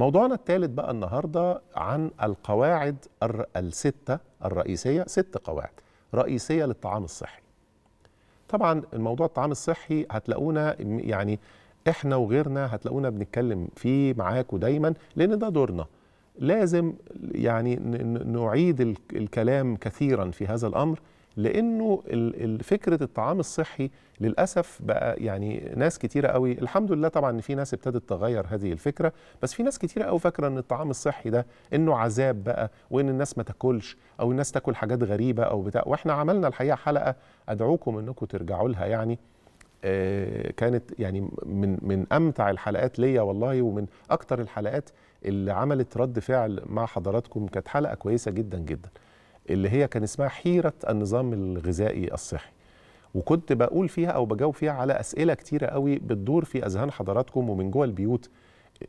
موضوعنا الثالث بقى النهارده عن القواعد الستة الرئيسية ست قواعد رئيسية للطعام الصحي طبعا الموضوع الطعام الصحي هتلاقونا يعني احنا وغيرنا هتلاقونا بنتكلم فيه معاكم دايما لان ده دورنا لازم يعني نعيد الكلام كثيرا في هذا الامر لانه فكره الطعام الصحي للاسف بقى يعني ناس كتيره قوي الحمد لله طبعا ان في ناس ابتدت تغير هذه الفكره بس في ناس كتيره قوي فاكره ان الطعام الصحي ده انه عذاب بقى وان الناس ما تاكلش او الناس تاكل حاجات غريبه او بتاع واحنا عملنا الحقيقه حلقه ادعوكم انكم ترجعوا لها يعني آه، كانت يعني من من امتع الحلقات ليا والله ومن اكتر الحلقات اللي عملت رد فعل مع حضراتكم كانت حلقه كويسه جدا جدا اللي هي كان اسمها حيرة النظام الغذائي الصحي وكنت بقول فيها أو بجاوب فيها على أسئلة كتيرة قوي بتدور في أذهان حضراتكم ومن جوه البيوت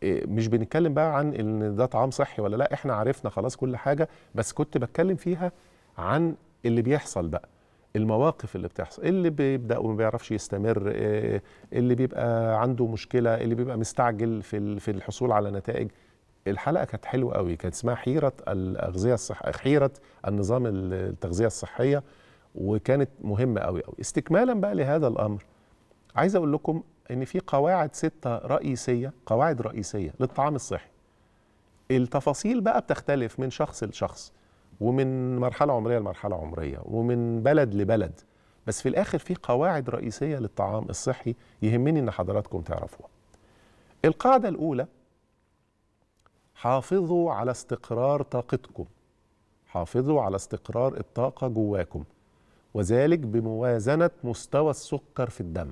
إيه، مش بنتكلم بقى عن ان ده طعام صحي ولا لا احنا عرفنا خلاص كل حاجه بس كنت بتكلم فيها عن اللي بيحصل بقى المواقف اللي بتحصل اللي بيبدا وما بيعرفش يستمر إيه، اللي بيبقى عنده مشكله اللي بيبقى مستعجل في الحصول على نتائج الحلقه كانت حلوه قوي كانت اسمها حيره الاغذيه الصحيه حيره النظام التغذيه الصحيه وكانت مهمه قوي قوي استكمالا بقى لهذا الامر عايز اقول لكم ان في قواعد سته رئيسيه قواعد رئيسيه للطعام الصحي التفاصيل بقى بتختلف من شخص لشخص ومن مرحله عمريه لمرحله عمريه ومن بلد لبلد بس في الاخر في قواعد رئيسيه للطعام الصحي يهمني ان حضراتكم تعرفوها القاعده الاولى حافظوا على استقرار طاقتكم حافظوا على استقرار الطاقة جواكم وذلك بموازنة مستوى السكر في الدم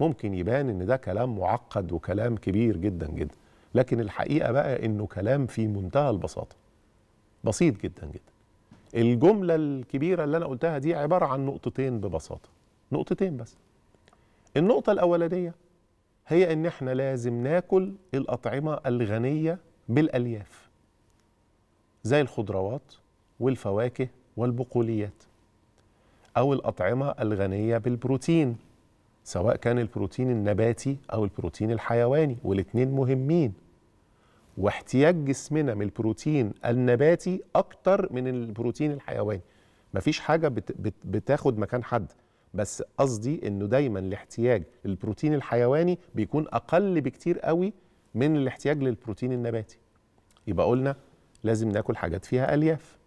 ممكن يبان ان ده كلام معقد وكلام كبير جدا جدا لكن الحقيقة بقى انه كلام في منتهى البساطة بسيط جدا جدا الجملة الكبيرة اللي انا قلتها دي عبارة عن نقطتين ببساطة نقطتين بس النقطة الاولانية هي ان احنا لازم ناكل الاطعمة الغنية بالالياف زي الخضروات والفواكه والبقوليات او الاطعمه الغنيه بالبروتين سواء كان البروتين النباتي او البروتين الحيواني والاثنين مهمين واحتياج جسمنا من البروتين النباتي اكتر من البروتين الحيواني مفيش حاجه بت بت بتاخد مكان حد بس قصدي انه دايما الاحتياج للبروتين الحيواني بيكون اقل بكتير قوي من الاحتياج للبروتين النباتي يبقى قلنا لازم ناكل حاجات فيها الياف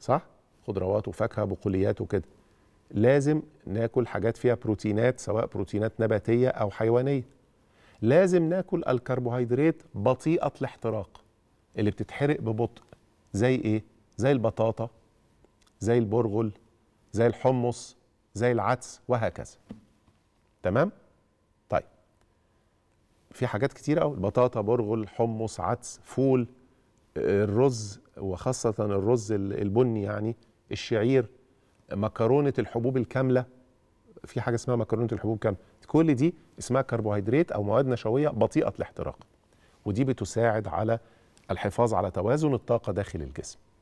صح خضروات وفاكهه بقوليات وكده لازم ناكل حاجات فيها بروتينات سواء بروتينات نباتيه او حيوانيه لازم ناكل الكربوهيدرات بطيئه الاحتراق اللي بتتحرق ببطء زي ايه زي البطاطا زي البرغل زي الحمص زي العدس وهكذا تمام في حاجات كتير قوي بطاطا برغل حمص عدس فول آه، الرز وخاصة الرز البني يعني الشعير مكرونة الحبوب الكاملة في حاجة اسمها مكرونة الحبوب كاملة كل دي اسمها كربوهيدرات أو مواد نشوية بطيئة الاحتراق ودي بتساعد على الحفاظ على توازن الطاقة داخل الجسم